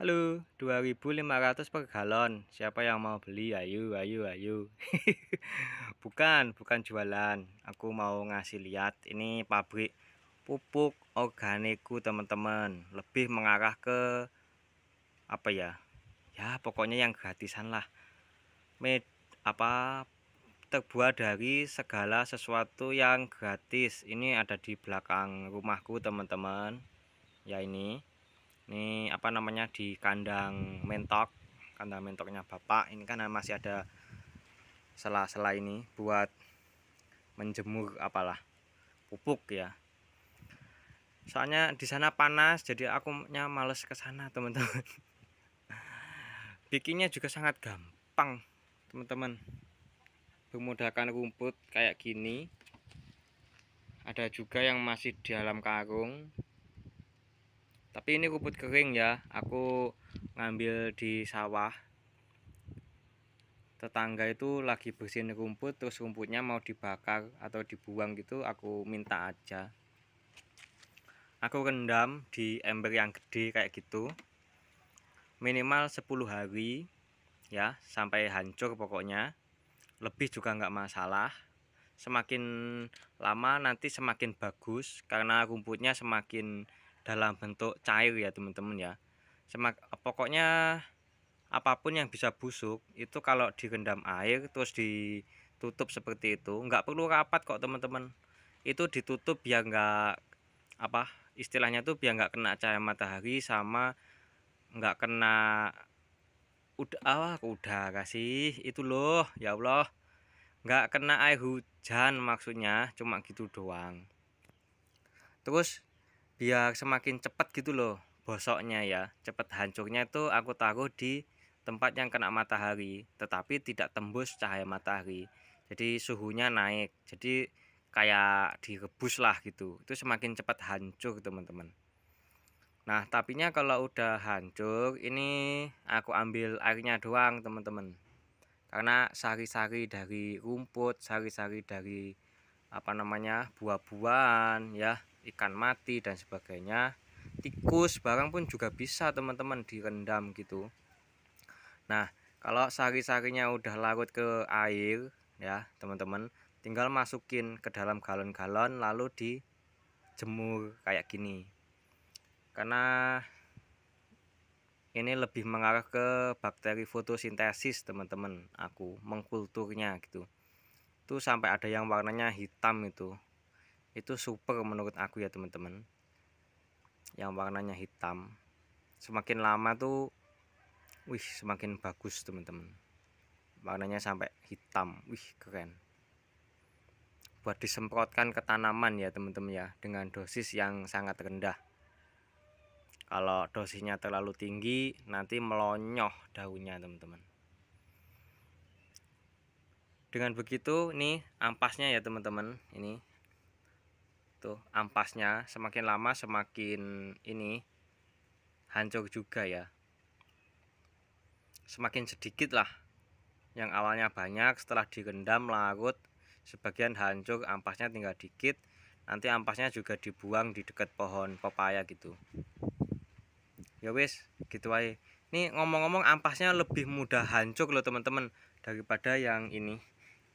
Halo, 2500 per galon. Siapa yang mau beli? Ayu, Ayu. ayo. bukan, bukan jualan. Aku mau ngasih lihat ini pabrik pupuk organiku, teman-teman. Lebih mengarah ke apa ya? Ya, pokoknya yang gratisan lah. Med apa terbuat dari segala sesuatu yang gratis. Ini ada di belakang rumahku, teman-teman. Ya ini ini apa namanya di kandang mentok kandang mentoknya bapak ini kan masih ada sela-sela ini buat menjemur apalah pupuk ya soalnya di sana panas jadi aku nya males ke sana teman-teman bikinnya juga sangat gampang teman-teman memudahkan rumput kayak gini ada juga yang masih di dalam karung tapi ini rumput kering ya aku ngambil di sawah tetangga itu lagi bersihin rumput terus rumputnya mau dibakar atau dibuang gitu aku minta aja aku rendam di ember yang gede kayak gitu minimal 10 hari ya sampai hancur pokoknya lebih juga nggak masalah semakin lama nanti semakin bagus karena rumputnya semakin dalam bentuk cair ya teman-teman ya Semak, pokoknya apapun yang bisa busuk itu kalau direndam air terus ditutup seperti itu nggak perlu rapat kok teman-teman itu ditutup biar nggak apa istilahnya tuh biar nggak kena cahaya matahari sama nggak kena udah ah, udah sih itu loh ya Allah nggak kena air hujan maksudnya cuma gitu doang terus biar semakin cepat gitu loh bosoknya ya cepat hancurnya itu aku taruh di tempat yang kena matahari tetapi tidak tembus cahaya matahari jadi suhunya naik jadi kayak direbus lah gitu itu semakin cepat hancur teman-teman nah tapinya kalau udah hancur ini aku ambil airnya doang teman-teman karena sari-sari dari rumput sari-sari dari apa namanya buah-buahan ya ikan mati dan sebagainya tikus barang pun juga bisa teman-teman direndam gitu nah kalau sari-sarinya udah larut ke air ya teman-teman tinggal masukin ke dalam galon-galon lalu dijemur kayak gini karena ini lebih mengarah ke bakteri fotosintesis teman-teman aku mengkulturnya gitu tuh sampai ada yang warnanya hitam itu itu super menurut aku ya teman-teman yang warnanya hitam semakin lama tuh wih semakin bagus teman-teman warnanya sampai hitam wih keren buat disemprotkan ke tanaman ya teman-teman ya dengan dosis yang sangat rendah kalau dosisnya terlalu tinggi nanti melonyoh daunnya teman-teman dengan begitu nih ampasnya ya teman-teman ini tuh gitu. ampasnya semakin lama semakin ini hancur juga ya semakin sedikit lah yang awalnya banyak setelah direndam larut sebagian hancur ampasnya tinggal dikit nanti ampasnya juga dibuang di dekat pohon pepaya gitu ya wis gitu aja ini ngomong-ngomong ampasnya lebih mudah hancur loh teman-teman daripada yang ini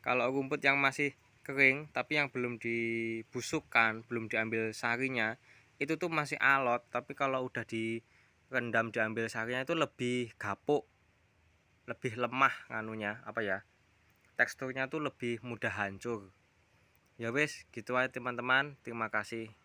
kalau rumput yang masih kering tapi yang belum dibusukkan belum diambil sarinya itu tuh masih alot tapi kalau udah direndam diambil sarinya itu lebih gapuk lebih lemah nganunya apa ya teksturnya tuh lebih mudah hancur ya wes gitu aja teman-teman terima kasih